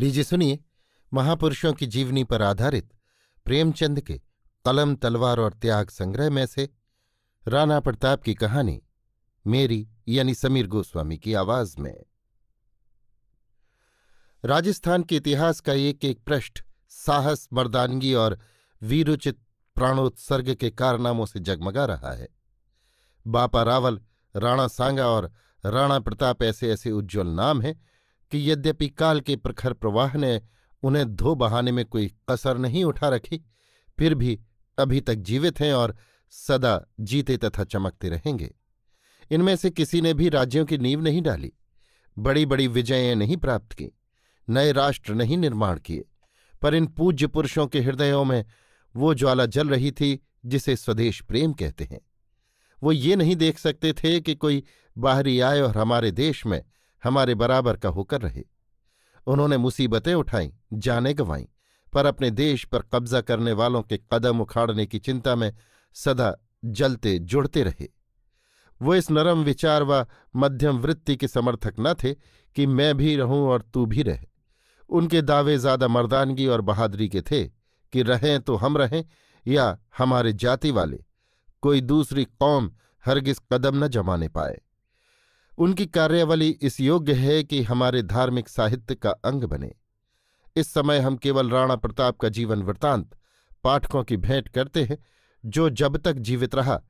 लीजिए सुनिए महापुरुषों की जीवनी पर आधारित प्रेमचंद के कलम तलवार और त्याग संग्रह में से राणा प्रताप की कहानी मेरी यानी समीर गोस्वामी की आवाज में राजस्थान के इतिहास का एक एक पृष्ठ साहस मर्दानगी और वीरुचित प्राणोत्सर्ग के कारनामों से जगमगा रहा है बापा रावल राणा सांगा और राणा प्रताप ऐसे ऐसे उज्ज्वल नाम हैं कि यद्यपि काल के प्रखर प्रवाह ने उन्हें धो बहाने में कोई कसर नहीं उठा रखी फिर भी अभी तक जीवित हैं और सदा जीते तथा चमकते रहेंगे इनमें से किसी ने भी राज्यों की नींव नहीं डाली बड़ी बड़ी विजयें नहीं प्राप्त की नए राष्ट्र नहीं निर्माण किए पर इन पूज्य पुरुषों के हृदयों में वो ज्वाला जल रही थी जिसे स्वदेश प्रेम कहते हैं वो ये नहीं देख सकते थे कि कोई बाहरी आए और हमारे देश में हमारे बराबर का होकर रहे उन्होंने मुसीबतें उठाई जाने गंवाईं पर अपने देश पर कब्जा करने वालों के कदम उखाड़ने की चिंता में सदा जलते जुड़ते रहे वो इस नरम विचार व मध्यम वृत्ति के समर्थक न थे कि मैं भी रहूं और तू भी रहे उनके दावे ज्यादा मर्दानगी और बहादुरी के थे कि रहें तो हम रहें या हमारे जाति वाले कोई दूसरी कौम हरगिज कदम न जमाने पाए उनकी कार्यावली इस योग्य है कि हमारे धार्मिक साहित्य का अंग बने इस समय हम केवल राणा प्रताप का जीवन वृतांत पाठकों की भेंट करते हैं जो जब तक जीवित रहा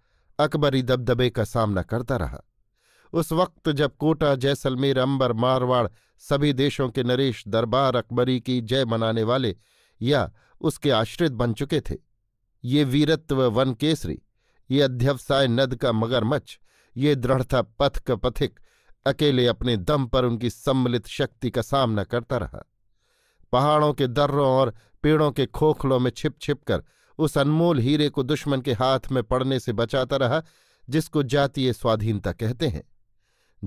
अकबरी दबदबे का सामना करता रहा उस वक्त जब कोटा जैसलमेर अंबर मारवाड़ सभी देशों के नरेश दरबार अकबरी की जय मनाने वाले या उसके आश्रित बन चुके थे ये वीरत्व वन केसरी ये अध्यवसाय नद का मगरमच्छ ये दृढ़ता पथ का पथिक अकेले अपने दम पर उनकी सम्मिलित शक्ति का सामना करता रहा पहाड़ों के दर्रों और पेड़ों के खोखलों में छिप छिप कर उस अनमोल हीरे को दुश्मन के हाथ में पड़ने से बचाता रहा जिसको जातीय स्वाधीनता कहते हैं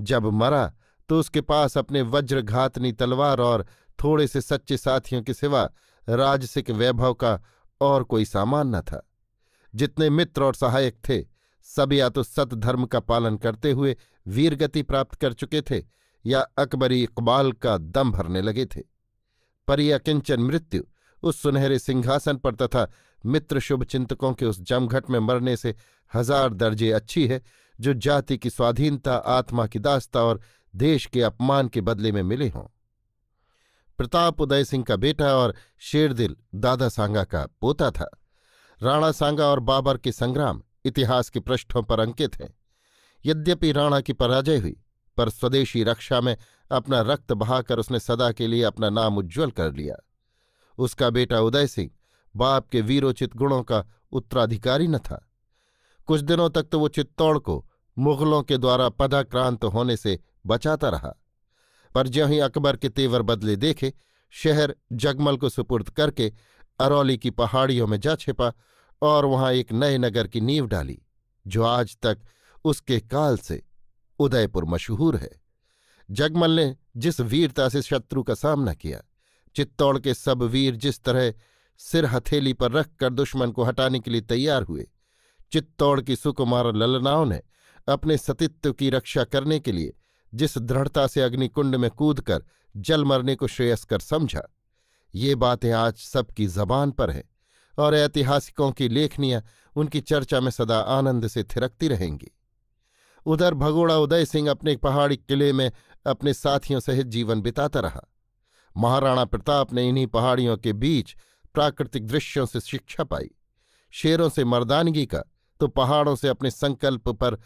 जब मरा तो उसके पास अपने वज्रघातनी तलवार और थोड़े से सच्चे साथियों के सिवा राजसिक वैभव का और कोई सामान न था जितने मित्र और सहायक थे सब या तो सत धर्म का पालन करते हुए वीरगति प्राप्त कर चुके थे या अकबरी इकबाल का दम भरने लगे थे पर यह किंचन मृत्यु उस सुनहरे सिंहासन पर तथा मित्र शुभचिंतकों के उस जमघट में मरने से हजार दर्जे अच्छी है जो जाति की स्वाधीनता आत्मा की दास्ता और देश के अपमान के बदले में मिले हों प्रताप उदय सिंह का बेटा और शेरदिल दादा सांगा का पोता था राणा सांगा और बाबर के संग्राम इतिहास के पृष्ठों पर अंकित हैं यद्यपि राणा की पराजय हुई पर स्वदेशी रक्षा में अपना रक्त बहाकर उसने सदा के लिए अपना नाम उज्ज्वल कर लिया उसका बेटा उदय सिंह बाप के वीरोचित गुणों का उत्तराधिकारी न था कुछ दिनों तक तो वो चित्तौड़ को मुगलों के द्वारा पदाक्रांत होने से बचाता रहा पर ज्यों ही अकबर के तेवर बदले देखे शहर जगमल को सुपुर्द करके अरौली की पहाड़ियों में जा छिपा और वहां एक नए नगर की नींव डाली जो आज तक उसके काल से उदयपुर मशहूर है जगमल ने जिस वीरता से शत्रु का सामना किया चित्तौड़ के सब वीर जिस तरह सिर हथेली पर रखकर दुश्मन को हटाने के लिए तैयार हुए चित्तौड़ की सुकुमार ललनाओं ने अपने सतीत्व की रक्षा करने के लिए जिस दृढ़ता से अग्निकुंड में कूदकर जल मरने को श्रेयस्कर समझा ये बातें आज सबकी जबान पर हैं और ऐतिहासिकों की लेखनियां उनकी चर्चा में सदा आनंद से थिरकती रहेंगी उधर भगोड़ा उदय सिंह अपने पहाड़ी किले में अपने साथियों सहित जीवन बिताता रहा महाराणा प्रताप ने इन्हीं पहाड़ियों के बीच प्राकृतिक दृश्यों से शिक्षा पाई शेरों से मर्दानगी का तो पहाड़ों से अपने संकल्प पर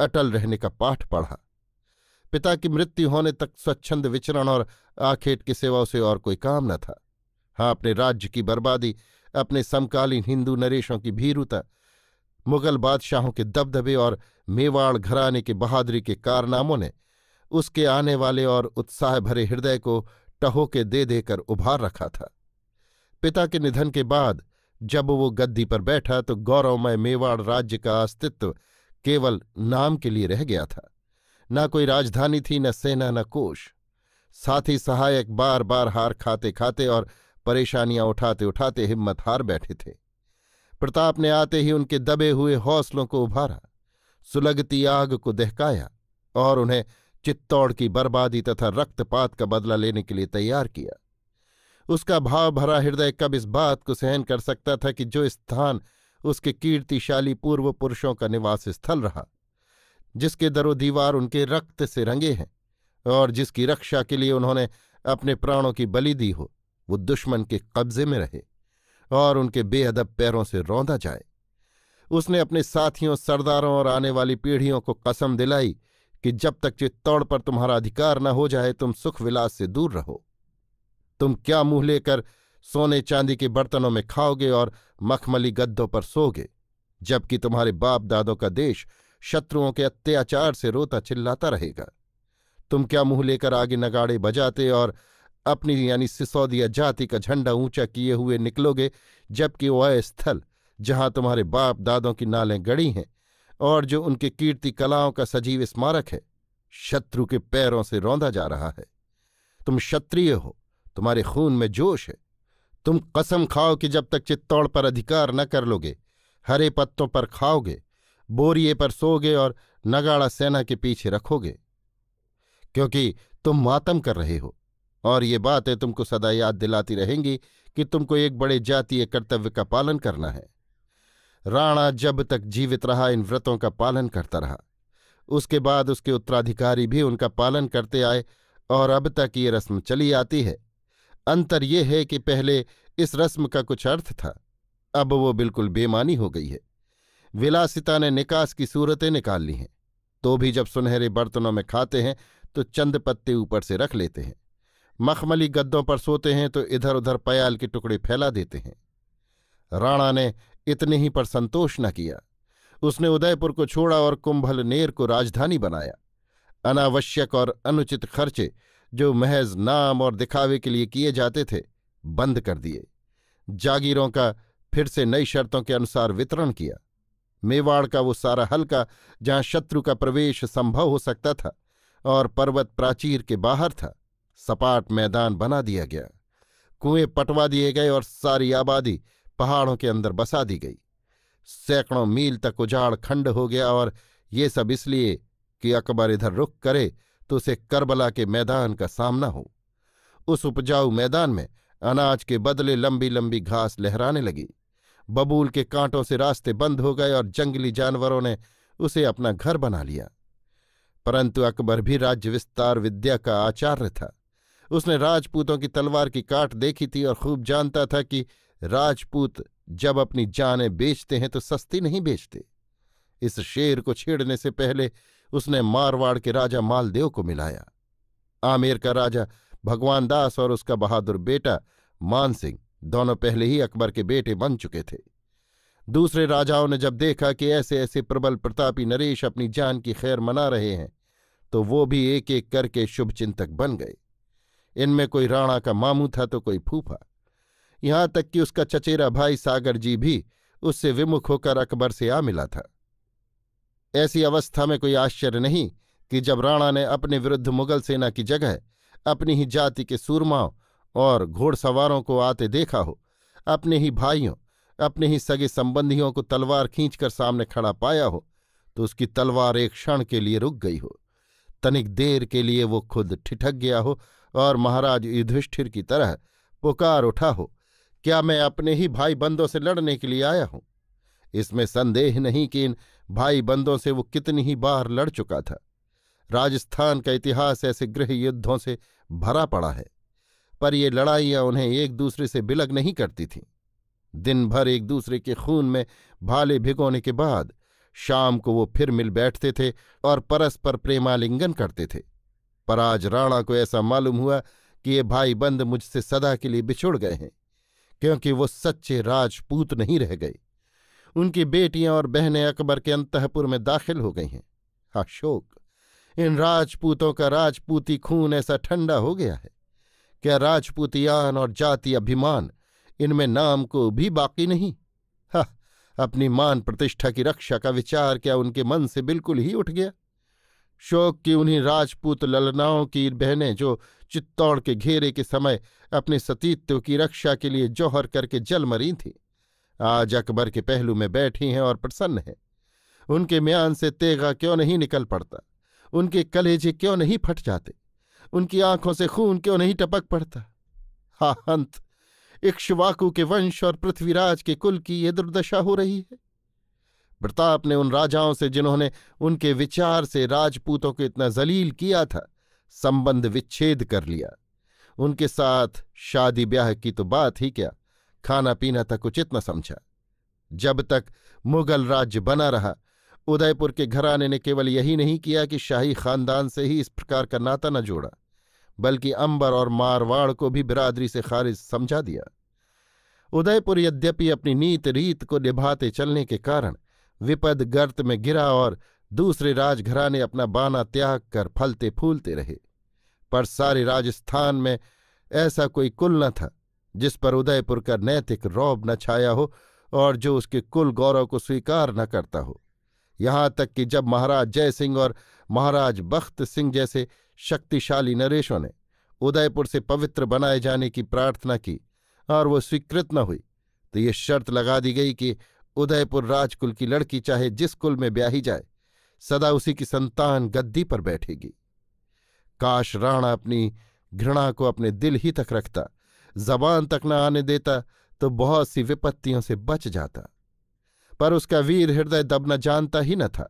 अटल रहने का पाठ पढ़ा पिता की मृत्यु होने तक स्वच्छंद विचरण और आखेट की सेवा से और कोई काम न था हाँ अपने राज्य की बर्बादी अपने समकालीन हिंदू नरेशों की भीरुता मुगल बादशाहों के दबदबे और मेवाड़ घराने के बहादुरी के कारनामों ने उसके आने वाले और उत्साह भरे हृदय को टहोके दे देकर उभार रखा था पिता के निधन के बाद जब वो गद्दी पर बैठा तो गौरवमय मेवाड़ राज्य का अस्तित्व केवल नाम के लिए रह गया था न कोई राजधानी थी न सेना न कोष ही सहायक बार बार हार खाते खाते और परेशानियां उठाते उठाते हिम्मत हार बैठे थे प्रताप ने आते ही उनके दबे हुए हौसलों को उभारा सुलगती आग को दहकाया और उन्हें चित्तौड़ की बर्बादी तथा रक्तपात का बदला लेने के लिए तैयार किया उसका भाव भरा हृदय कब इस बात को सहन कर सकता था कि जो स्थान उसके कीर्तिशाली पूर्व पुरुषों का निवास स्थल रहा जिसके दरो दीवार उनके रक्त से रंगे हैं और जिसकी रक्षा के लिए उन्होंने अपने प्राणों की बलि दी हो वो दुश्मन के कब्जे में रहे और उनके बेअदब पैरों से रौंदा जाए उसने अपने साथियों सरदारों और आने वाली पीढ़ियों को कसम दिलाई कि जब तक चित्तौड़ पर तुम्हारा अधिकार न हो जाए तुम सुख विलास से दूर रहो तुम क्या मुंह लेकर सोने चांदी के बर्तनों में खाओगे और मखमली गद्दों पर सोगे जबकि तुम्हारे बाप दादों का देश शत्रुओं के अत्याचार से रोता चिल्लाता रहेगा तुम क्या मुंह लेकर आगे नगाड़े बजाते और अपनी यानी सिसौदिया जाति का झंडा ऊंचा किए हुए निकलोगे जबकि वह स्थल जहां तुम्हारे बाप दादों की नालें गड़ी हैं और जो उनके कीर्ति कलाओं का सजीव स्मारक है शत्रु के पैरों से रौंदा जा रहा है तुम क्षत्रिय हो तुम्हारे खून में जोश है तुम कसम खाओ कि जब तक चित्तौड़ पर अधिकार न कर लोगे हरे पत्तों पर खाओगे बोरिए पर सोगे और नगाड़ा सेना के पीछे रखोगे क्योंकि तुम मातम कर रहे हो और ये बातें तुमको सदा याद दिलाती रहेंगी कि तुमको एक बड़े जातीय कर्तव्य का पालन करना है राणा जब तक जीवित रहा इन व्रतों का पालन करता रहा उसके बाद उसके उत्तराधिकारी भी उनका पालन करते आए और अब तक ये रस्म चली आती है अंतर ये है कि पहले इस रस्म का कुछ अर्थ था अब वो बिल्कुल बेमानी हो गई है विलासिता ने निकास की सूरतें निकाल ली हैं तो भी जब सुनहरे बर्तनों में खाते हैं तो चंद पत्ते ऊपर से रख लेते हैं मखमली गद्दों पर सोते हैं तो इधर उधर पयाल के टुकड़े फैला देते हैं राणा ने इतने ही पर संतोष न किया उसने उदयपुर को छोड़ा और कुंभलनेर को राजधानी बनाया अनावश्यक और अनुचित खर्चे जो महज नाम और दिखावे के लिए किए जाते थे बंद कर दिए जागीरों का फिर से नई शर्तों के अनुसार वितरण किया मेवाड़ का वो सारा हल्का जहां शत्रु का प्रवेश संभव हो सकता था और पर्वत प्राचीर के बाहर था सपाट मैदान बना दिया गया कुएं पटवा दिए गए और सारी आबादी पहाड़ों के अंदर बसा दी गई सैकड़ों मील तक उजाड़ खंड हो गया और ये सब इसलिए कि अकबर इधर रुख करे तो उसे करबला के मैदान का सामना हो उस उपजाऊ मैदान में अनाज के बदले लंबी लंबी घास लहराने लगी बबूल के कांटों से रास्ते बंद हो गए और जंगली जानवरों ने उसे अपना घर बना लिया परंतु अकबर भी राज्य विस्तार विद्या का आचार्य था उसने राजपूतों की तलवार की काट देखी थी और खूब जानता था कि राजपूत जब अपनी जानें बेचते हैं तो सस्ती नहीं बेचते इस शेर को छेड़ने से पहले उसने मारवाड़ के राजा मालदेव को मिलाया आमेर का राजा भगवान दास और उसका बहादुर बेटा मानसिंह दोनों पहले ही अकबर के बेटे बन चुके थे दूसरे राजाओं ने जब देखा कि ऐसे ऐसे प्रबल प्रतापी नरेश अपनी जान की खैर मना रहे हैं तो वो भी एक एक करके शुभचिंतक बन गए इनमें कोई राणा का मामू था तो कोई फूफा यहां तक कि उसका चचेरा भाई सागर जी भी उससे विमुख होकर अकबर से आ मिला था ऐसी अवस्था में कोई आश्चर्य नहीं कि जब राणा ने अपने विरुद्ध मुगल सेना की जगह अपनी ही जाति के सूरमाओं और घोड़सवारों को आते देखा हो अपने ही भाइयों अपने ही सगे संबंधियों को तलवार खींचकर सामने खड़ा पाया हो तो उसकी तलवार एक क्षण के लिए रुक गई हो तनिक देर के लिए वो खुद ठिठक गया हो और महाराज युधिष्ठिर की तरह पुकार उठा हो क्या मैं अपने ही भाई बंदों से लड़ने के लिए आया हूं इसमें संदेह नहीं कि इन भाई बंदों से वो कितनी ही बार लड़ चुका था राजस्थान का इतिहास ऐसे गृह युद्धों से भरा पड़ा है पर ये लड़ाइयाँ उन्हें एक दूसरे से बिलग नहीं करती थीं दिन भर एक दूसरे के खून में भाले भिगोने के बाद शाम को वो फिर मिल बैठते थे और परस्पर प्रेमालिंगन करते थे पर आज राणा को ऐसा मालूम हुआ कि ये भाई बंद मुझसे सदा के लिए बिछुड़ गए हैं क्योंकि वो सच्चे राजपूत नहीं रह गए उनकी बेटियां और बहनें अकबर के अंतपुर में दाखिल हो गई हैं अशोक इन राजपूतों का राजपूती खून ऐसा ठंडा हो गया है क्या राजपूतियान और जाति अभिमान इनमें नाम को भी बाकी नहीं हा अपनी मान प्रतिष्ठा की रक्षा का विचार क्या उनके मन से बिल्कुल ही उठ गया शोक की उन्हीं राजपूत ललनाओं की बहनें जो चित्तौड़ के घेरे के समय अपने सतीत्व की रक्षा के लिए जौहर करके जल मरी थीं आज अकबर के पहलू में बैठी हैं और प्रसन्न हैं उनके म्यान से तेगा क्यों नहीं निकल पड़ता उनके कलेजे क्यों नहीं फट जाते उनकी आंखों से खून क्यों नहीं टपक पड़ता हा हंत इक्ष्वाकू के वंश और पृथ्वीराज के कुल की ये दुर्दशा हो रही है प्रताप ने उन राजाओं से जिन्होंने उनके विचार से राजपूतों को इतना जलील किया था संबंध विच्छेद कर लिया उनके साथ शादी ब्याह की तो बात ही क्या खाना पीना तक उचित न समझा जब तक मुगल राज्य बना रहा उदयपुर के घराने ने केवल यही नहीं किया कि शाही खानदान से ही इस प्रकार का नाता न जोड़ा बल्कि अंबर और मारवाड़ को भी बिरादरी से खारिज समझा दिया उदयपुर यद्यपि अपनी नीत रीत को निभाते चलने के कारण विपद गर्त में गिरा और दूसरे राजघराने अपना बाना त्याग कर फलते फूलते रहे पर सारे राजस्थान में ऐसा कोई कुल न था जिस पर उदयपुर का नैतिक रौब न छाया हो और जो उसके कुल गौरव को स्वीकार न करता हो यहाँ तक कि जब महाराज जय सिंह और महाराज बख्त सिंह जैसे शक्तिशाली नरेशों ने उदयपुर से पवित्र बनाए जाने की प्रार्थना की और वो स्वीकृत न हुई तो ये शर्त लगा दी गई कि उदयपुर राजकुल की लड़की चाहे जिस कुल में ब्याही जाए सदा उसी की संतान गद्दी पर बैठेगी काश राणा अपनी घृणा को अपने दिल ही तक रखता जबान तक न आने देता तो बहुत सी विपत्तियों से बच जाता पर उसका वीर हृदय दबना जानता ही न था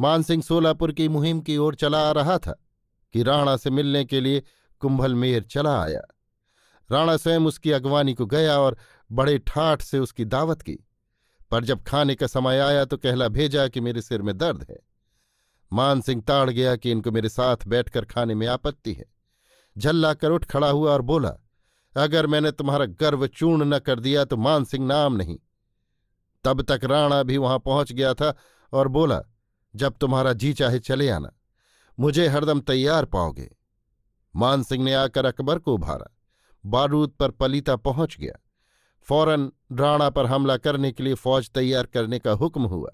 मानसिंह सिंह सोलापुर की मुहिम की ओर चला आ रहा था कि राणा से मिलने के लिए कुंभलमेर चला आया राणा स्वयं उसकी अगवानी को गया और बड़े ठाठ से उसकी दावत की पर जब खाने का समय आया तो कहला भेजा कि मेरे सिर में दर्द है मान सिंह ताड़ गया कि इनको मेरे साथ बैठकर खाने में आपत्ति है झल्ला कर उठ खड़ा हुआ और बोला अगर मैंने तुम्हारा गर्व चूर्ण न कर दिया तो मान सिंह नाम नहीं तब तक राणा भी वहां पहुंच गया था और बोला जब तुम्हारा जी चाहे चले आना मुझे हरदम तैयार पाओगे मान सिंह ने आकर अकबर को उभारा बारूद पर पलीता पहुंच गया फौरन राणा पर हमला करने के लिए फौज तैयार करने का हुक्म हुआ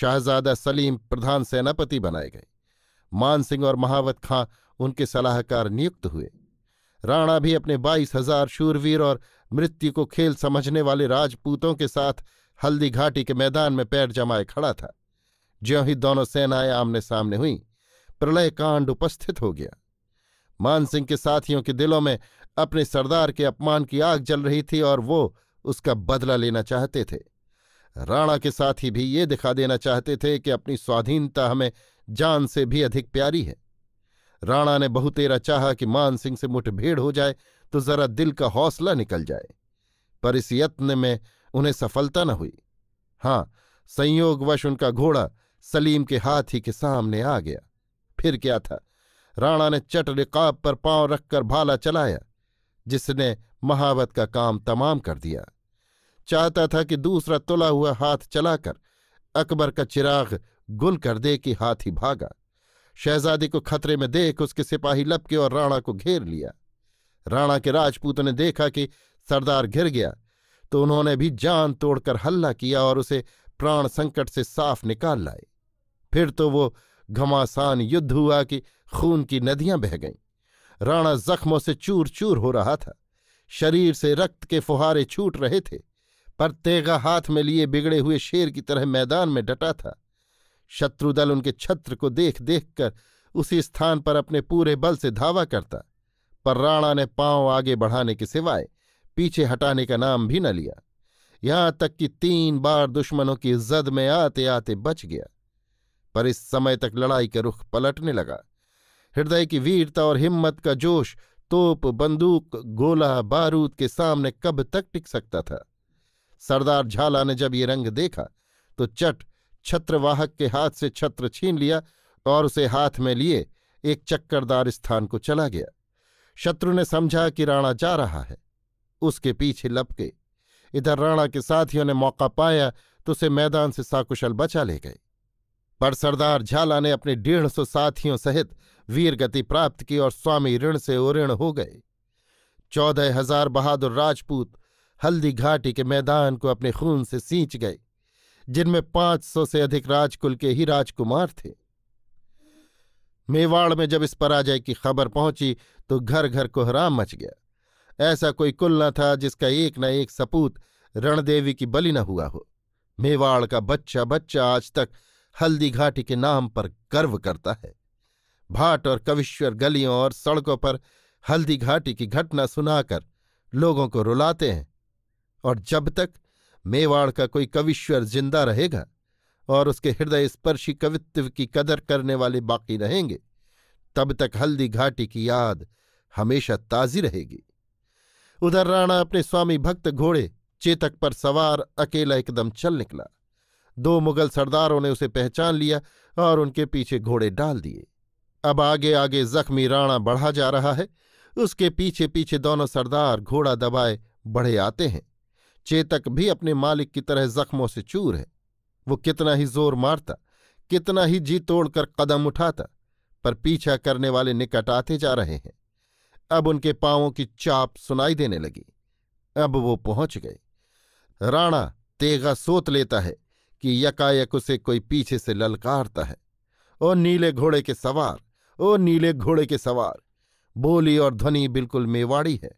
शाहजादा सलीम प्रधान सेनापति बनाए गए मानसिंह और महावत खां उनके सलाहकार नियुक्त हुए राणा भी अपने बाईस हजार शूरवीर और मृत्यु को खेल समझने वाले राजपूतों के साथ हल्दी घाटी के मैदान में पैर जमाए खड़ा था ज्यों ही दोनों सेनाएं आमने सामने हुई प्रलय कांड उपस्थित हो गया मानसिंह के साथियों के दिलों में अपने सरदार के अपमान की आग जल रही थी और वो उसका बदला लेना चाहते थे राणा के साथ ही भी ये दिखा देना चाहते थे कि अपनी स्वाधीनता हमें जान से भी अधिक प्यारी है राणा ने बहुतेरा चाहा कि मान सिंह से मुठभेड़ हो जाए तो जरा दिल का हौसला निकल जाए पर इस यत्न में उन्हें सफलता न हुई हाँ संयोगवश उनका घोड़ा सलीम के हाथ ही के सामने आ गया फिर क्या था राणा ने चट रिकाब पर पांव रखकर भाला चलाया जिसने महावत का काम तमाम कर दिया चाहता था कि दूसरा तुला हुआ हाथ चलाकर अकबर का चिराग गुल कर दे कि हाथ ही भागा शहज़ादी को खतरे में देख उसके सिपाही लपके और राणा को घेर लिया राणा के राजपूत ने देखा कि सरदार घिर गया तो उन्होंने भी जान तोड़कर हल्ला किया और उसे प्राण संकट से साफ निकाल लाए फिर तो वो घमासान युद्ध हुआ कि खून की नदियां बह गईं राणा जख्मों से चूर चूर हो रहा था शरीर से रक्त के फुहारे छूट रहे थे पर तेगा हाथ में लिए बिगड़े हुए शेर की तरह मैदान में डटा था शत्रुदल उनके छत्र को देख देख कर उसी स्थान पर अपने पूरे बल से धावा करता पर राणा ने पांव आगे बढ़ाने के सिवाय पीछे हटाने का नाम भी न लिया यहां तक कि तीन बार दुश्मनों की जद में आते आते बच गया पर इस समय तक लड़ाई का रुख पलटने लगा हृदय की वीरता और हिम्मत का जोश तोप बंदूक गोला बारूद के सामने कब तक टिक सकता था सरदार झाला ने जब ये रंग देखा तो चट छत्रवाहक के हाथ से छत्र छीन लिया और उसे हाथ में लिए एक चक्करदार स्थान को चला गया शत्रु ने समझा कि राणा जा रहा है उसके पीछे लपके इधर राणा के साथियों ने मौका पाया तो उसे मैदान से साकुशल बचा ले गए पर सरदार झाला ने अपने डेढ़ सौ साथियों सहित वीर गति प्राप्त की और स्वामी ऋण से उऋण हो गए चौदह हजार बहादुर राजपूत हल्दी घाटी के मैदान को अपने खून से सींच गए जिनमें पांच सौ से अधिक राजकुल के ही राजकुमार थे मेवाड़ में जब इस पराजय की खबर पहुंची तो घर घर कोहराम मच गया ऐसा कोई कुल न था जिसका एक न एक सपूत रणदेवी की बलि न हुआ हो मेवाड़ का बच्चा बच्चा आज तक हल्दी घाटी के नाम पर गर्व करता है भाट और कविश्वर गलियों और सड़कों पर हल्दी घाटी की घटना सुनाकर लोगों को रुलाते हैं और जब तक मेवाड़ का कोई कविश्वर जिंदा रहेगा और उसके हृदय स्पर्शी कवित्व की कदर करने वाले बाकी रहेंगे तब तक हल्दी घाटी की याद हमेशा ताजी रहेगी उधर राणा अपने स्वामी भक्त घोड़े चेतक पर सवार अकेला एकदम चल निकला दो मुगल सरदारों ने उसे पहचान लिया और उनके पीछे घोड़े डाल दिए अब आगे आगे जख्मी राणा बढ़ा जा रहा है उसके पीछे पीछे दोनों सरदार घोड़ा दबाए बढ़े आते हैं चेतक भी अपने मालिक की तरह जख्मों से चूर है वो कितना ही जोर मारता कितना ही जी तोड़कर कदम उठाता पर पीछा करने वाले निकट आते जा रहे हैं अब उनके पांवों की चाप सुनाई देने लगी अब वो पहुंच गए राणा तेगा सोत लेता है कि यकायक उसे कोई पीछे से ललकारता है और नीले घोड़े के सवार ओ नीले घोड़े के सवार बोली और ध्वनि बिल्कुल मेवाड़ी है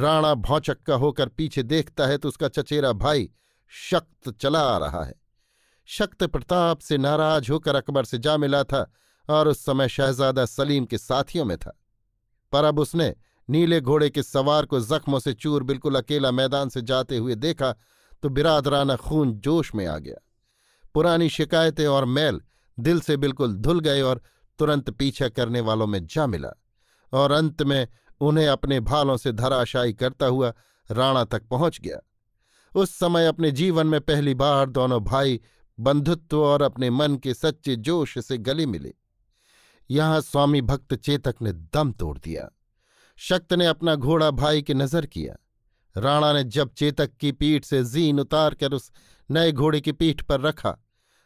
राणा भौचक्का होकर पीछे देखता है तो उसका चचेरा भाई शक्त चला आ रहा है शक्त प्रताप से नाराज होकर अकबर से जा मिला था और उस समय शहजादा सलीम के साथियों में था पर अब उसने नीले घोड़े के सवार को जख्मों से चूर बिल्कुल अकेला मैदान से जाते हुए देखा तो बिरादराना खून जोश में आ गया पुरानी शिकायतें और मैल दिल से बिल्कुल धुल गए और तुरंत पीछा करने वालों में जा मिला और अंत में उन्हें अपने भालों से धराशायी करता हुआ राणा तक पहुंच गया उस समय अपने जीवन में पहली बार दोनों भाई बंधुत्व और अपने मन के सच्चे जोश से गले मिले यहां स्वामी भक्त चेतक ने दम तोड़ दिया शक्त ने अपना घोड़ा भाई की नजर किया राणा ने जब चेतक की पीठ से जीन उतार कर उस नए घोड़े की पीठ पर रखा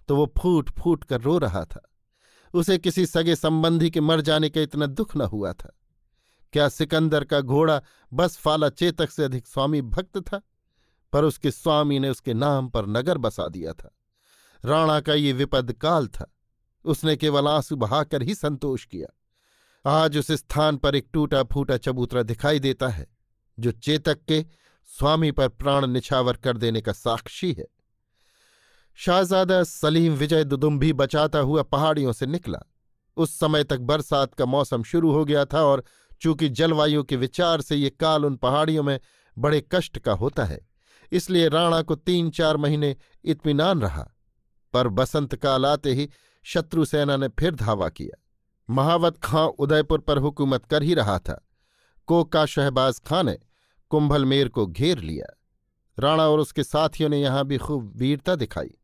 तो वो फूट फूट कर रो रहा था उसे किसी सगे संबंधी के मर जाने का इतना दुख न हुआ था क्या सिकंदर का घोड़ा बस फाला चेतक से अधिक स्वामी भक्त था पर उसके स्वामी ने उसके नाम पर नगर बसा दिया था राणा का ये विपद काल था उसने केवल आंसू बहाकर ही संतोष किया आज उस स्थान पर एक टूटा फूटा चबूतरा दिखाई देता है जो चेतक के स्वामी पर प्राण निछावर कर देने का साक्षी है शाहजादा सलीम विजय दुदुम भी बचाता हुआ पहाड़ियों से निकला उस समय तक बरसात का मौसम शुरू हो गया था और चूंकि जलवायु के विचार से ये काल उन पहाड़ियों में बड़े कष्ट का होता है इसलिए राणा को तीन चार महीने इत्मीनान रहा पर बसंत काल आते ही शत्रु सेना ने फिर धावा किया महावत खां उदयपुर पर हुकूमत कर ही रहा था कोका शहबाज खां ने कुंभलमेर को घेर लिया राणा और उसके साथियों ने यहां भी खूब वीरता दिखाई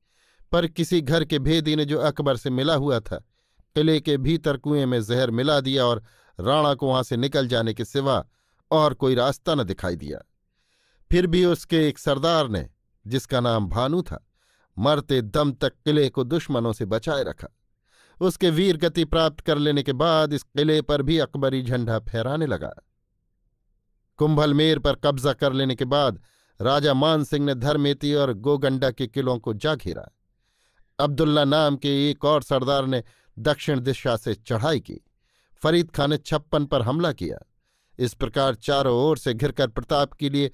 पर किसी घर के भेदी ने जो अकबर से मिला हुआ था किले के भीतर कुएं में जहर मिला दिया और राणा को वहां से निकल जाने के सिवा और कोई रास्ता न दिखाई दिया फिर भी उसके एक सरदार ने जिसका नाम भानु था मरते दम तक किले को दुश्मनों से बचाए रखा उसके वीर गति प्राप्त कर लेने के बाद इस किले पर भी अकबरी झंडा फहराने लगा कुंभलमेर पर कब्जा कर लेने के बाद राजा मान सिंह ने धर्मेती और गोगंडा के किलों को जा घेरा अब्दुल्ला नाम के एक और सरदार ने दक्षिण दिशा से चढ़ाई की फरीद खां ने छप्पन पर हमला किया इस प्रकार चारों ओर से घिरकर प्रताप के लिए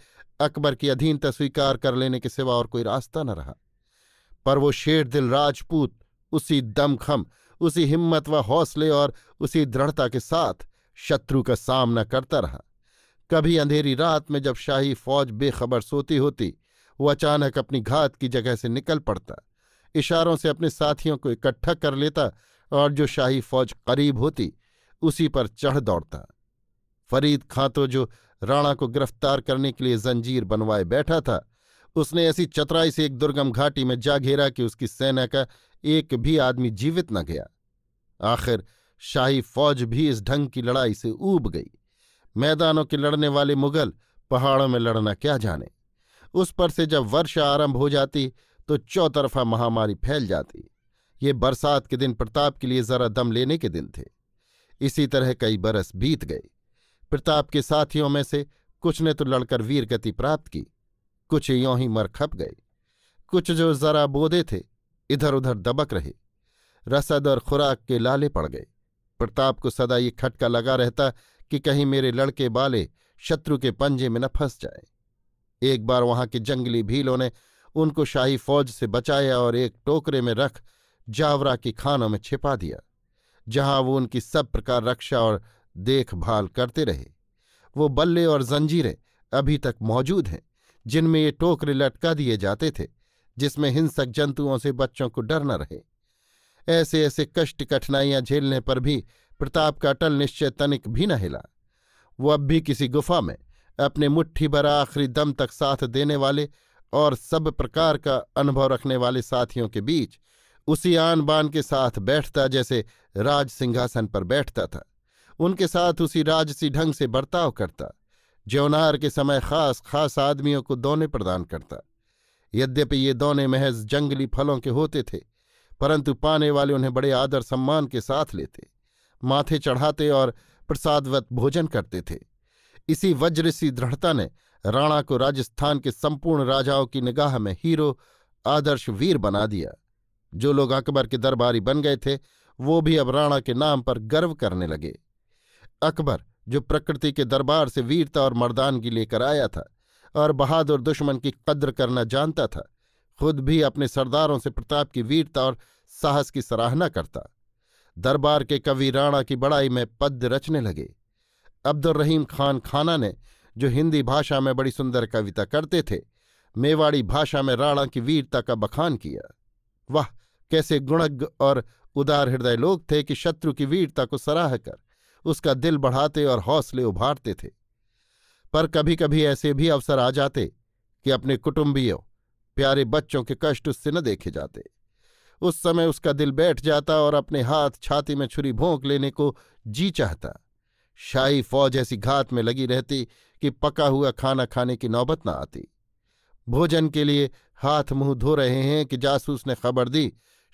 अकबर की अधीनता स्वीकार कर लेने के सिवा और कोई रास्ता न रहा पर वो शेर दिल राजपूत उसी दमखम उसी हिम्मत व हौसले और उसी दृढ़ता के साथ शत्रु का सामना करता रहा कभी अंधेरी रात में जब शाही फौज बेखबर सोती होती वो अचानक अपनी घात की जगह से निकल पड़ता इशारों से अपने साथियों को इकट्ठा कर लेता और जो शाही फौज करीब होती उसी पर चढ़ दौड़ता फरीद खां तो जो राणा को गिरफ्तार करने के लिए जंजीर बनवाए बैठा था उसने ऐसी चतराई से एक दुर्गम घाटी में जा घेरा कि उसकी सेना का एक भी आदमी जीवित न गया आखिर शाही फौज भी इस ढंग की लड़ाई से ऊब गई मैदानों के लड़ने वाले मुगल पहाड़ों में लड़ना क्या जाने उस पर से जब वर्षा आरंभ हो जाती तो चौतरफा महामारी फैल जाती ये बरसात के दिन प्रताप के लिए जरा दम लेने के दिन थे इसी तरह कई बरस बीत गए प्रताप के साथियों में से कुछ ने तो लड़कर वीर गति प्राप्त की कुछ यों ही मर खप गए कुछ जो जरा बोधे थे इधर उधर दबक रहे रसद और खुराक के लाले पड़ गए प्रताप को सदा ये खटका लगा रहता कि कहीं मेरे लड़के बाले शत्रु के पंजे में न फंस जाए एक बार वहां के जंगली भीलों ने उनको शाही फौज से बचाया और एक टोकरे में रख जावरा की खानों में छिपा दिया जहां वो उनकी सब प्रकार रक्षा और देखभाल करते रहे वो बल्ले और जंजीरें अभी तक मौजूद हैं जिनमें ये टोकरे लटका दिए जाते थे जिसमें हिंसक जंतुओं से बच्चों को डर न रहे ऐसे ऐसे कष्ट कठिनाइयां झेलने पर भी प्रताप का अटल निश्चय तनिक भी न हिला वो अब भी किसी गुफा में अपने मुट्ठी भरा आखिरी दम तक साथ देने वाले और सब प्रकार का अनुभव रखने वाले साथियों के बीच उसी आन बान के साथ बैठता जैसे राज सिंहासन पर बैठता था उनके साथ उसी राजसी ढंग से बर्ताव करता ज्योनार के समय खास खास आदमियों को दोने प्रदान करता यद्यपि ये दोने महज जंगली फलों के होते थे परंतु पाने वाले उन्हें बड़े आदर सम्मान के साथ लेते माथे चढ़ाते और प्रसादवत भोजन करते थे इसी वज्रसी दृढ़ता ने राणा को राजस्थान के संपूर्ण राजाओं की निगाह में हीरो आदर्श वीर बना दिया जो लोग अकबर के दरबारी बन गए थे वो भी अब राणा के नाम पर गर्व करने लगे अकबर जो प्रकृति के दरबार से वीरता और मर्दानगी लेकर आया था और बहादुर दुश्मन की कद्र करना जानता था खुद भी अपने सरदारों से प्रताप की वीरता और साहस की सराहना करता दरबार के कवि राणा की बड़ाई में पद्य रचने लगे अब्दुल रहीम खान खाना ने जो हिंदी भाषा में बड़ी सुंदर कविता करते थे मेवाड़ी भाषा में राणा की वीरता का बखान किया वाह कैसे गुणज्ञ और उदार हृदय लोग थे कि शत्रु की वीरता को सराह कर उसका दिल बढ़ाते और हौसले उभारते थे पर कभी कभी ऐसे भी अवसर आ जाते कि अपने कुटुंबियों प्यारे बच्चों के कष्ट उससे न देखे जाते उस समय उसका दिल बैठ जाता और अपने हाथ छाती में छुरी भोंक लेने को जी चाहता शाही फौज ऐसी घात में लगी रहती कि पका हुआ खाना खाने की नौबत न आती भोजन के लिए हाथ मुंह धो रहे हैं कि जासूस ने खबर दी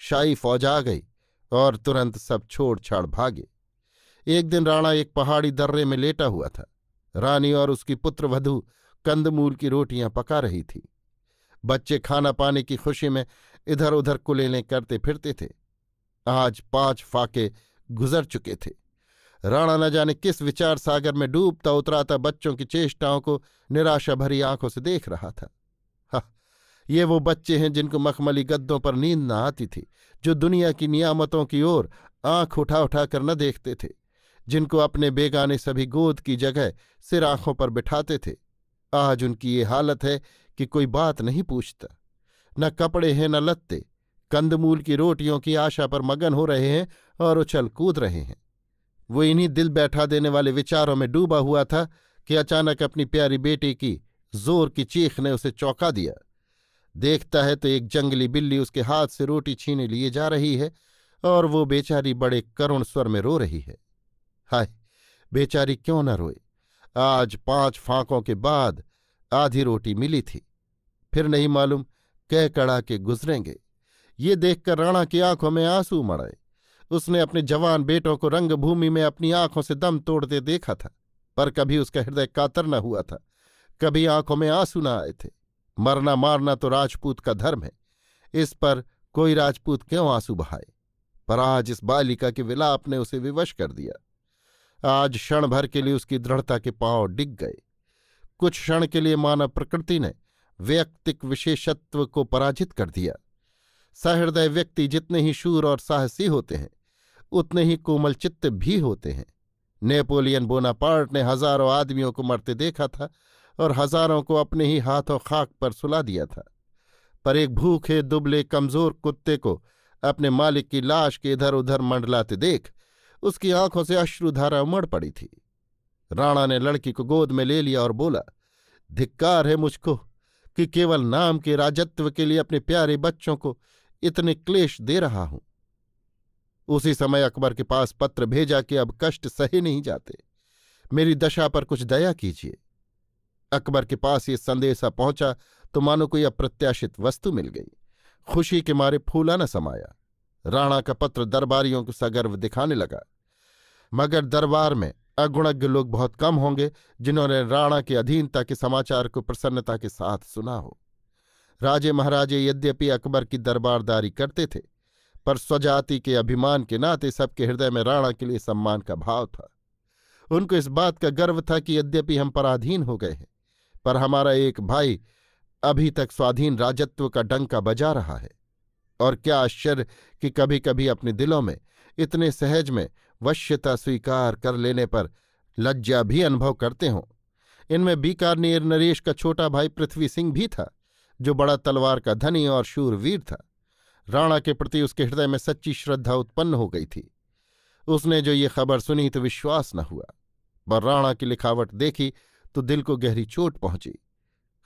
शाही फौज आ गई और तुरंत सब छोड़ छाड़ भागे एक दिन राणा एक पहाड़ी दर्रे में लेटा हुआ था रानी और उसकी पुत्र वधु कंदमूल की रोटियां पका रही थी बच्चे खाना पाने की खुशी में इधर उधर कुलेलें करते फिरते थे आज पांच फाके गुजर चुके थे राणा न जाने किस विचार सागर में डूबता उतराता बच्चों की चेष्टाओं को निराशा भरी आंखों से देख रहा था हाँ, ये वो बच्चे हैं जिनको मखमली गद्दों पर नींद न आती थी जो दुनिया की नियामतों की ओर आंख उठा उठा कर न देखते थे जिनको अपने बेगाने सभी गोद की जगह सिर आंखों पर बिठाते थे आज उनकी ये हालत है कि कोई बात नहीं पूछता न कपड़े हैं न लत्ते कंदमूल की रोटियों की आशा पर मगन हो रहे हैं और उछल कूद रहे हैं वो इन्हीं दिल बैठा देने वाले विचारों में डूबा हुआ था कि अचानक अपनी प्यारी बेटी की जोर की चीख ने उसे चौंका दिया देखता है तो एक जंगली बिल्ली उसके हाथ से रोटी छीने लिए जा रही है और वो बेचारी बड़े करुण स्वर में रो रही है हाय बेचारी क्यों न रोए आज पांच फांकों के बाद आधी रोटी मिली थी फिर नहीं मालूम कह कड़ा के गुजरेंगे ये देखकर राणा की आंखों में आंसू मड़ाए उसने अपने जवान बेटों को रंगभूमि में अपनी आंखों से दम तोड़ते देखा था पर कभी उसका हृदय कातर न हुआ था कभी आंखों में आंसू न आए थे मरना मारना तो राजपूत का धर्म है इस पर कोई राजपूत क्यों आंसू बहाए पर आज इस बालिका के विलाप ने उसे विवश कर दिया आज क्षण भर के लिए उसकी दृढ़ता के पांव डिग गए कुछ क्षण के लिए मानव प्रकृति ने व्यक्तिक विशेषत्व को पराजित कर दिया सहृदय व्यक्ति जितने ही शूर और साहसी होते हैं उतने ही कोमल चित्त भी होते हैं नेपोलियन बोनापार्ट ने हजारों आदमियों को मरते देखा था और हजारों को अपने ही हाथों खाक पर सुला दिया था पर एक भूखे दुबले कमजोर कुत्ते को अपने मालिक की लाश के इधर उधर मंडलाते देख उसकी आंखों से अश्रुधारा उमड़ पड़ी थी राणा ने लड़की को गोद में ले लिया और बोला धिक्कार है मुझको कि केवल नाम के राजत्व के लिए अपने प्यारे बच्चों को इतने क्लेश दे रहा हूं उसी समय अकबर के पास पत्र भेजा कि अब कष्ट सहे नहीं जाते मेरी दशा पर कुछ दया कीजिए अकबर के पास ये संदेशा पहुंचा तो मानो कोई अप्रत्याशित वस्तु मिल गई खुशी के मारे फूला न समाया राणा का पत्र दरबारियों को सगर्व दिखाने लगा मगर दरबार में अगुणज्ञ लोग बहुत कम होंगे जिन्होंने राणा के अधीनता के समाचार को प्रसन्नता के साथ सुना हो राजे महाराजे यद्यपि अकबर की दरबारदारी करते थे पर स्वजाति के अभिमान के नाते सबके हृदय में राणा के लिए सम्मान का भाव था उनको इस बात का गर्व था कि यद्यपि हम पराधीन हो गए हैं पर हमारा एक भाई अभी तक स्वाधीन राजत्व का डंका बजा रहा है और क्या आश्चर्य कि कभी कभी अपने दिलों में इतने सहज में वश्यता स्वीकार कर लेने पर लज्जा भी अनुभव करते हों इनमें बीकानेर नरेश का छोटा भाई पृथ्वी सिंह भी था जो बड़ा तलवार का धनी और शूरवीर था राणा के प्रति उसके हृदय में सच्ची श्रद्धा उत्पन्न हो गई थी उसने जो ये खबर सुनी तो विश्वास न हुआ पर राणा की लिखावट देखी तो दिल को गहरी चोट पहुंची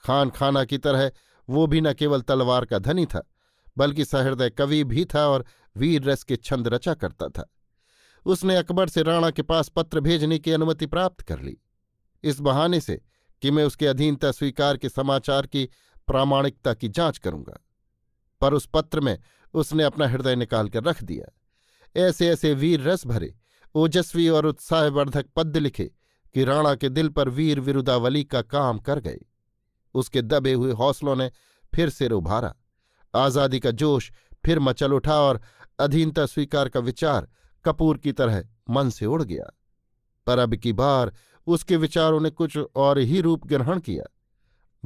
खान खाना की तरह वो भी न केवल तलवार का धनी था बल्कि सहृदय कवि भी था और वीर रस के छंद रचा करता था उसने अकबर से राणा के पास पत्र भेजने की अनुमति प्राप्त कर ली इस बहाने से कि मैं उसके अधीनता स्वीकार के समाचार की प्रामाणिकता की जांच करूंगा पर उस पत्र में उसने अपना हृदय निकाल कर रख दिया ऐसे ऐसे वीर रस भरे ओजस्वी और उत्साहवर्धक पद्य लिखे कि राणा के दिल पर वीर विरुदावली का काम कर गए उसके दबे हुए हौसलों ने फिर सिर उभारा आज़ादी का जोश फिर मचल उठा और अधीनता स्वीकार का विचार कपूर की तरह मन से उड़ गया पर अब की बार उसके विचारों ने कुछ और ही रूप ग्रहण किया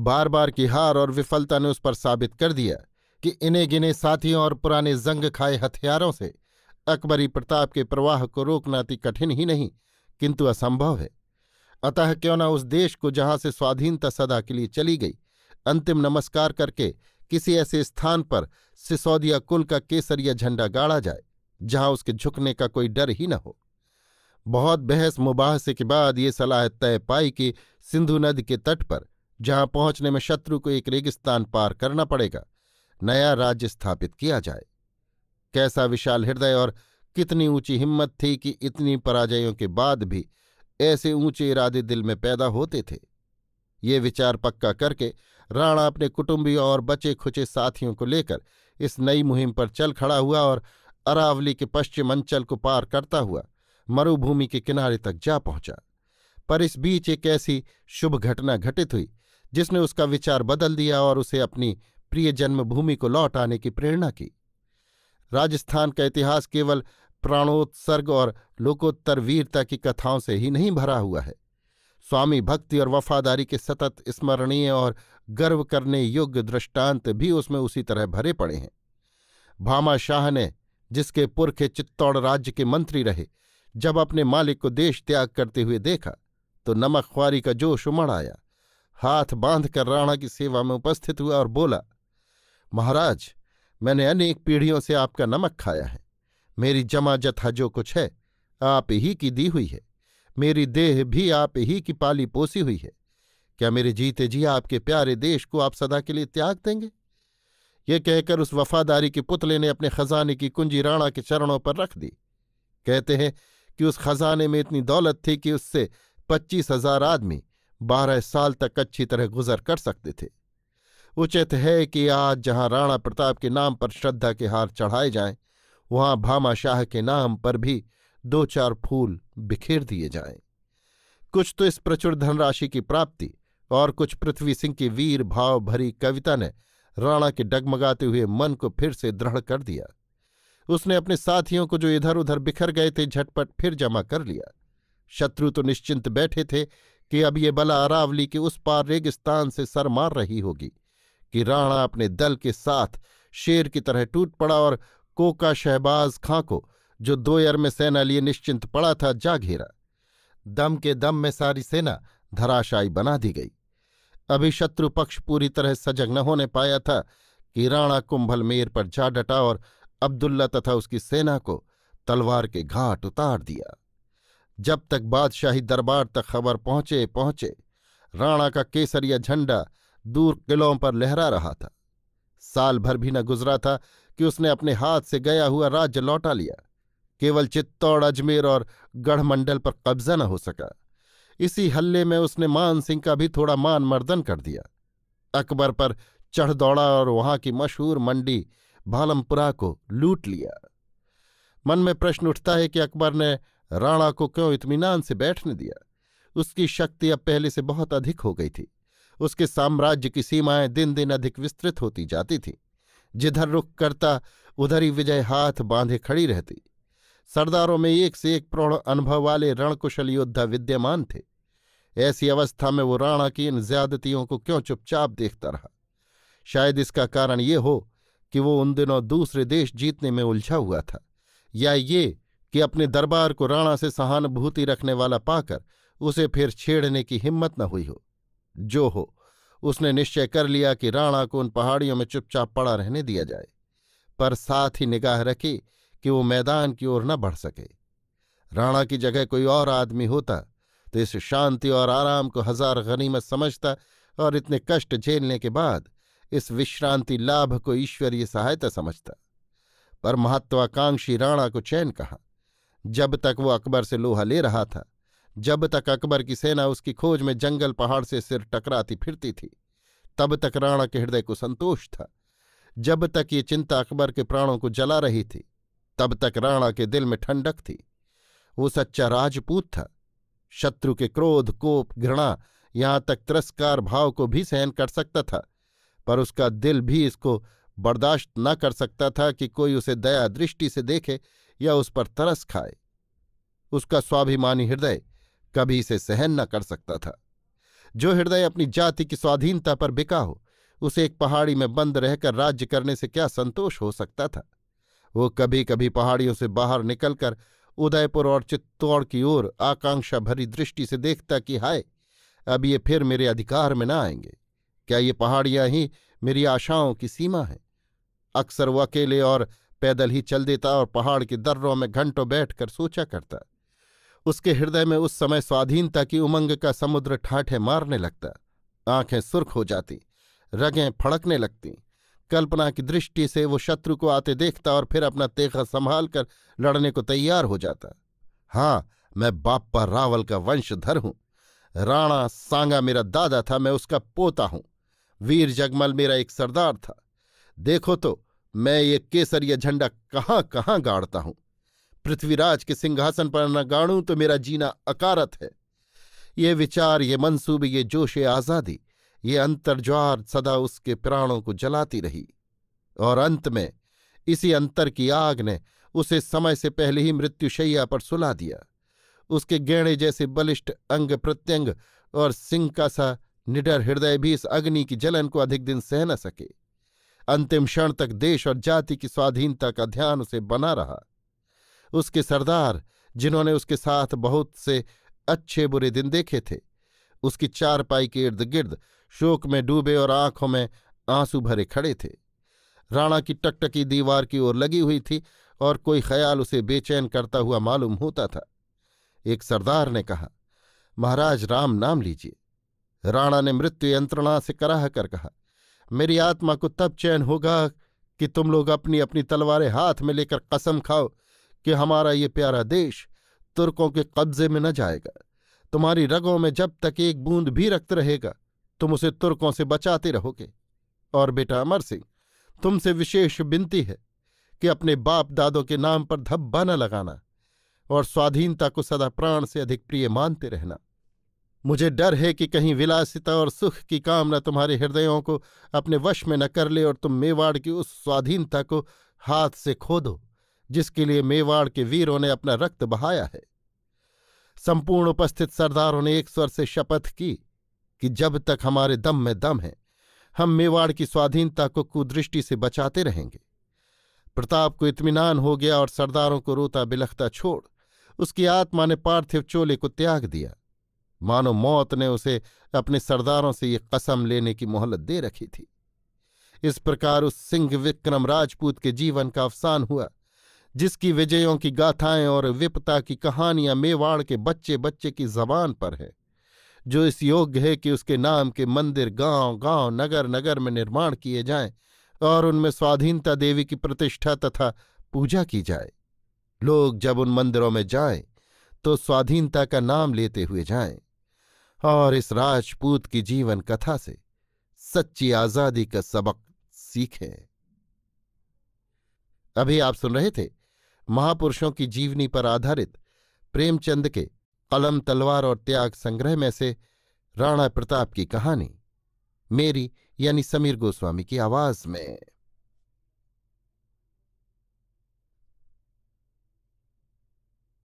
बार बार की हार और विफलता ने उस पर साबित कर दिया कि इन्हें गिने साथियों और पुराने जंग खाए हथियारों से अकबरी प्रताप के प्रवाह को रोकना अति कठिन ही नहीं किंतु असंभव है अतः क्यों न उस देश को जहां से स्वाधीनता सदा के लिए चली गई अंतिम नमस्कार करके किसी ऐसे स्थान पर सिसौदिया कुल का केसरिया झंडा गाड़ा जाए जहां उसके झुकने का कोई डर ही न हो बहुत बहस मुबाहसे के बाद ये सलाह तय पाई कि सिंधु नदी के तट पर जहां पहुंचने में शत्रु को एक रेगिस्तान पार करना पड़ेगा नया राज्य स्थापित किया जाए कैसा विशाल हृदय और कितनी ऊंची हिम्मत थी कि इतनी पराजयों के बाद भी ऐसे ऊंचे इरादे दिल में पैदा होते थे ये विचार पक्का करके राणा अपने कुटुंबी और बचे खुचे साथियों को लेकर इस नई मुहिम पर चल खड़ा हुआ और अरावली के पश्चिम अंचल को पार करता हुआ मरुभूमि के किनारे तक जा पहुंचा पर इस बीच एक ऐसी शुभ घटना घटित हुई जिसने उसका विचार बदल दिया और उसे अपनी प्रिय जन्मभूमि को लौट आने की प्रेरणा की राजस्थान का इतिहास केवल प्राणोत्सर्ग और लोकोत्तर वीरता की कथाओं से ही नहीं भरा हुआ है स्वामी भक्ति और वफादारी के सतत स्मरणीय और गर्व करने योग्य दृष्टांत भी उसमें उसी तरह भरे पड़े हैं भामा शाह ने जिसके पुरखे चित्तौड़ राज्य के मंत्री रहे जब अपने मालिक को देश त्याग करते हुए देखा तो नमक ख्वारी का जोश उमड़ आया हाथ बांध कर राणा की सेवा में उपस्थित हुआ और बोला महाराज मैंने अनेक पीढ़ियों से आपका नमक खाया है मेरी जमा जथा जो कुछ है आप ही की दी हुई है मेरी देह भी आप ही की पाली पोसी हुई है क्या मेरे जीते जी आपके प्यारे देश को आप सदा के लिए त्याग देंगे ये कहकर उस वफादारी के पुतले ने अपने खजाने की कुंजी राणा के चरणों पर रख दी कहते हैं कि उस खजाने में इतनी दौलत थी कि उससे पच्चीस हजार आदमी बारह साल तक अच्छी तरह गुजर कर सकते थे उचित है कि आज जहां राणा प्रताप के नाम पर श्रद्धा के हार चढ़ाए जाएं वहां भामा शाह के नाम पर भी दो चार फूल बिखेर दिए जाएं कुछ तो इस प्रचुर धनराशि की प्राप्ति और कुछ पृथ्वी सिंह की वीर भाव भरी कविता ने राणा के डगमगाते हुए मन को फिर से दृढ़ कर दिया उसने अपने साथियों को जो इधर उधर बिखर गए थे झटपट फिर जमा कर लिया शत्रु तो निश्चिंत बैठे थे कि अब ये बला अरावली के उस पार रेगिस्तान से सर मार रही होगी कि राणा अपने दल के साथ शेर की तरह टूट पड़ा और कोका शहबाज खां को जो दोयर में सेना लिए निश्चिंत पड़ा था जा घेरा दम के दम में सारी सेना धराशायी बना दी गई अभी शत्रु पक्ष पूरी तरह सजग न होने पाया था कि राणा कुंभल मेर पर जा डटा और अब्दुल्ला तथा उसकी सेना को तलवार के घाट उतार दिया जब तक बादशाही दरबार तक खबर पहुंचे पहुंचे राणा का केसरिया झंडा दूर किलों पर लहरा रहा था साल भर भी न गुजरा था कि उसने अपने हाथ से गया हुआ राज्य लौटा लिया केवल चित्तौड़ अजमेर और गढ़मंडल पर कब्जा न हो सका इसी हल्ले में उसने मान सिंह का भी थोड़ा मान मर्दन कर दिया अकबर पर चढ़ दौड़ा और वहां की मशहूर मंडी भालमपुरा को लूट लिया मन में प्रश्न उठता है कि अकबर ने राणा को क्यों इतमीनान से बैठने दिया उसकी शक्ति अब पहले से बहुत अधिक हो गई थी उसके साम्राज्य की सीमाएं दिन दिन अधिक विस्तृत होती जाती थीं जिधर रुख करता उधर ही विजय हाथ बांधे खड़ी रहती सरदारों में एक से एक प्रौढ़ अनुभव वाले रणकुशल योद्धा विद्यमान थे ऐसी अवस्था में वो राणा की इन ज्यादतियों को क्यों चुपचाप देखता रहा शायद इसका कारण ये हो कि वो उन दिनों दूसरे देश जीतने में उलझा हुआ था या ये कि अपने दरबार को राणा से सहानुभूति रखने वाला पाकर उसे फिर छेड़ने की हिम्मत न हुई हो जो हो उसने निश्चय कर लिया कि राणा को उन पहाड़ियों में चुपचाप पड़ा रहने दिया जाए पर साथ ही निगाह रखी कि वो मैदान की ओर न बढ़ सके राणा की जगह कोई और आदमी होता तो इस शांति और आराम को हजार गनीमत समझता और इतने कष्ट झेलने के बाद इस विश्रांति लाभ को ईश्वरीय सहायता समझता पर महत्वाकांक्षी राणा को चैन कहा जब तक वो अकबर से लोहा ले रहा था जब तक अकबर की सेना उसकी खोज में जंगल पहाड़ से सिर टकराती फिरती थी तब तक राणा के हृदय को संतोष था जब तक ये चिंता अकबर के प्राणों को जला रही थी तब तक राणा के दिल में ठंडक थी वो सच्चा राजपूत था शत्रु के क्रोध कोप घृणा यहां तक तिरस्कार भाव को भी सहन कर सकता था पर उसका दिल भी इसको बर्दाश्त न कर सकता था कि कोई उसे दया दृष्टि से देखे या उस पर तरस खाए उसका स्वाभिमानी हृदय कभी इसे सहन न कर सकता था जो हृदय अपनी जाति की स्वाधीनता पर बिका हो उसे एक पहाड़ी में बंद रहकर राज्य करने से क्या संतोष हो सकता था वो कभी कभी पहाड़ियों से बाहर निकलकर उदयपुर और चित्तौड़ की ओर आकांक्षा भरी दृष्टि से देखता कि हाय अब ये फिर मेरे अधिकार में न आएंगे क्या ये पहाड़ियां ही मेरी आशाओं की सीमा है अक्सर वो अकेले और पैदल ही चल देता और पहाड़ के दर्रों में घंटों बैठकर सोचा करता उसके हृदय में उस समय स्वाधीनता की उमंग का समुद्र ठाठे मारने लगता आंखें सुर्ख हो जाती रगें फड़कने लगती कल्पना की दृष्टि से वो शत्रु को आते देखता और फिर अपना तेखा संभाल कर लड़ने को तैयार हो जाता हाँ मैं बाप्पा रावल का वंशधर हूं राणा सांगा मेरा दादा था मैं उसका पोता हूं वीर जगमल मेरा एक सरदार था देखो तो मैं ये केसरिया झंडा कहाँ कहाँ गाड़ता हूं पृथ्वीराज के सिंहासन पर न गाणू तो मेरा जीना अकारत है ये विचार ये मनसूबे ये जोश आज़ादी ये अंतर्ज्वार सदा उसके प्राणों को जलाती रही और अंत में इसी अंतर की आग ने उसे समय से पहले ही मृत्युशैया पर सुला दिया उसके गेणे जैसे बलिष्ठ अंग प्रत्यंग और सिंह का सा निडर हृदय भी इस अग्नि की जलन को अधिक दिन सह न सके अंतिम क्षण तक देश और जाति की स्वाधीनता का ध्यान उसे बना रहा उसके सरदार जिन्होंने उसके साथ बहुत से अच्छे बुरे दिन देखे थे उसकी चारपाई के इर्द गिर्द शोक में डूबे और आंखों में आंसू भरे खड़े थे राणा की टकटकी दीवार की ओर लगी हुई थी और कोई ख्याल उसे बेचैन करता हुआ मालूम होता था एक सरदार ने कहा महाराज राम नाम लीजिए राणा ने मृत्यु यंत्रणा से कराह कर कहा मेरी आत्मा को तब चैन होगा कि तुम लोग अपनी अपनी तलवारें हाथ में लेकर कसम खाओ कि हमारा ये प्यारा देश तुर्कों के कब्जे में न जाएगा तुम्हारी रगों में जब तक एक बूंद भी रक्त रहेगा तुम उसे तुर्कों से बचाते रहोगे और बेटा अमर सिंह तुमसे विशेष विनती है कि अपने बाप दादों के नाम पर धब्बा न लगाना और स्वाधीनता को सदा प्राण से अधिक प्रिय मानते रहना मुझे डर है कि कहीं विलासिता और सुख की कामना तुम्हारे हृदयों को अपने वश में न कर ले और तुम मेवाड़ की उस स्वाधीनता को हाथ से खो दो जिसके लिए मेवाड़ के वीरों ने अपना रक्त बहाया है संपूर्ण उपस्थित सरदारों ने एक स्वर से शपथ की कि जब तक हमारे दम में दम है हम मेवाड़ की स्वाधीनता को कुदृष्टि से बचाते रहेंगे प्रताप को इत्मीनान हो गया और सरदारों को रोता बिलखता छोड़ उसकी आत्मा ने पार्थिव चोले को त्याग दिया मानो मौत ने उसे अपने सरदारों से ये कसम लेने की मोहलत दे रखी थी इस प्रकार उस सिंह विक्रम राजपूत के जीवन का अवसान हुआ जिसकी विजयों की गाथाएं और विपता की कहानियां मेवाड़ के बच्चे बच्चे की जबान पर है जो इस योग्य है कि उसके नाम के मंदिर गांव गांव नगर नगर में निर्माण किए जाएं और उनमें स्वाधीनता देवी की प्रतिष्ठा तथा पूजा की जाए लोग जब उन मंदिरों में जाएं तो स्वाधीनता का नाम लेते हुए जाएं और इस राजपूत की जीवन कथा से सच्ची आजादी का सबक सीखें अभी आप सुन रहे थे महापुरुषों की जीवनी पर आधारित प्रेमचंद के कलम तलवार और त्याग संग्रह में से राणा प्रताप की कहानी मेरी यानी समीर गोस्वामी की आवाज में